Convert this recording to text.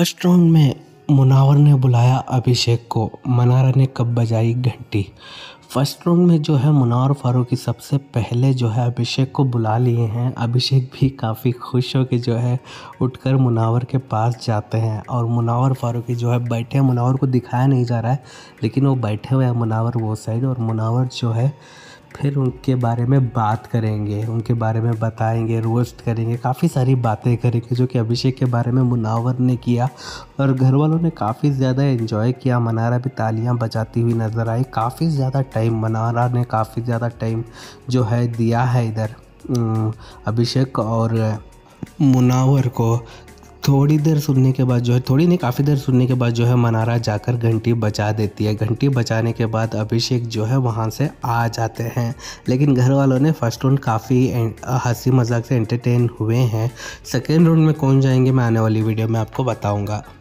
restaurant में मुनावर ने बुलाया अभिषेक को मनारा ने कब बजाई घंटी फर्स्ट राउंड में जो है मुनावर फारूकी सबसे पहले जो है अभिषेक को बुला लिए हैं अभिषेक भी काफ़ी खुश हो के जो है उठकर मुनावर के पास जाते हैं और मुनावर फारूकी जो है बैठे हैं मुनावर को दिखाया नहीं जा रहा है लेकिन वो बैठे हुए हैं मुनावर वो साइड और मुनावर जो है फिर उनके बारे में बात करेंगे उनके बारे में बताएंगे रोस्ट करेंगे काफ़ी सारी बातें करेंगे जो कि अभिषेक के बारे में मुनावर ने किया और घर वालों ने काफ़ी ज़्यादा इन्जॉय किया मनारा भी तालियां बजाती हुई नज़र आई काफ़ी ज़्यादा टाइम मनारा ने काफ़ी ज़्यादा टाइम जो है दिया है इधर अभिषेक और मुनावर को थोड़ी देर सुनने के बाद जो है थोड़ी नहीं काफ़ी देर सुनने के बाद जो है मनारा जाकर घंटी बचा देती है घंटी बचाने के बाद अभिषेक जो है वहाँ से आ जाते हैं लेकिन घर वालों ने फर्स्ट राउंड काफ़ी हंसी मजाक से एंटरटेन हुए हैं सेकेंड राउंड में कौन जाएंगे मैं आने वाली वीडियो में आपको बताऊँगा